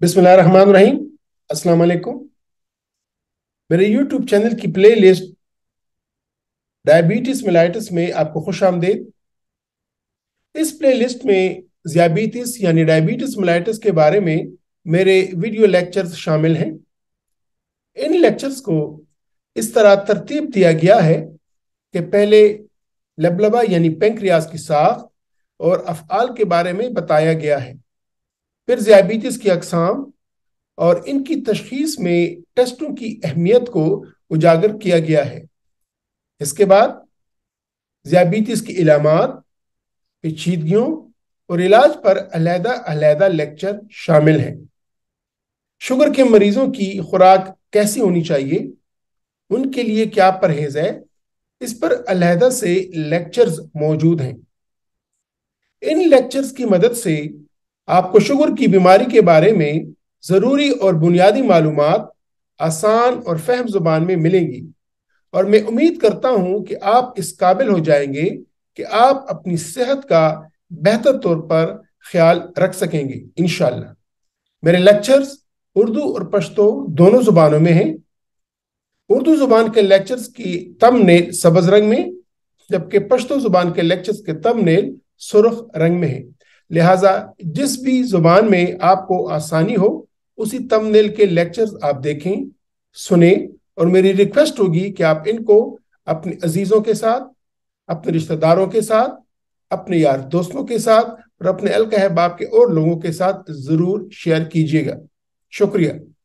बिस्मिल्लाहमान रहीम अस्सलाम वालेकुम मेरे यूट्यूब चैनल की प्ले लिस्ट डायबिटीज मिलाइटिस में आपको खुश आमदेद इस प्ले लिस्ट में जियाबीतीस यानी डायबिटीज मिलाइटिस के बारे में मेरे वीडियो लेक्चर्स शामिल हैं इन लेक्चर्स को इस तरह तरतीब दिया गया है कि पहले लबलबा यानी पेंक्रियाज की साख और अफ़आल के बारे में बताया गया है फिर जयाबीतीस की अकसाम और इनकी तशखीस में टेस्टों की अहमियत को उजागर किया गया है इसके बाद जयाबीतीस की इलामत पेचीदगियों और इलाज पर अलहदा अलहदा लेक्चर शामिल हैं शुगर के मरीजों की खुराक कैसी होनी चाहिए उनके लिए क्या परहेज है इस पर अलहदा से लेक्चर्स मौजूद हैं इन लेक्चर्स की मदद से आपको शुगर की बीमारी के बारे में ज़रूरी और बुनियादी मालूम आसान और फहम जुबान में मिलेंगी और मैं उम्मीद करता हूं कि आप इस काबिल हो जाएंगे कि आप अपनी सेहत का बेहतर तौर पर ख्याल रख सकेंगे इन मेरे लेक्चर्स उर्दू और पश्तो दोनों जुबानों में हैं उर्दू जुबान के लेक्चर्स की ने सबज रंग में जबकि पश्तो जुबान के लेक्चर्स के ने सुरख रंग में है लिहाजा जिस भी जुबान में आपको आसानी हो उसी तमनेल के लेक्चर्स आप देखें सुने और मेरी रिक्वेस्ट होगी कि आप इनको अपने अजीज़ों के साथ अपने रिश्तेदारों के साथ अपने यार दोस्तों के साथ और अपने अलकहबाब के और लोगों के साथ ज़रूर शेयर कीजिएगा शुक्रिया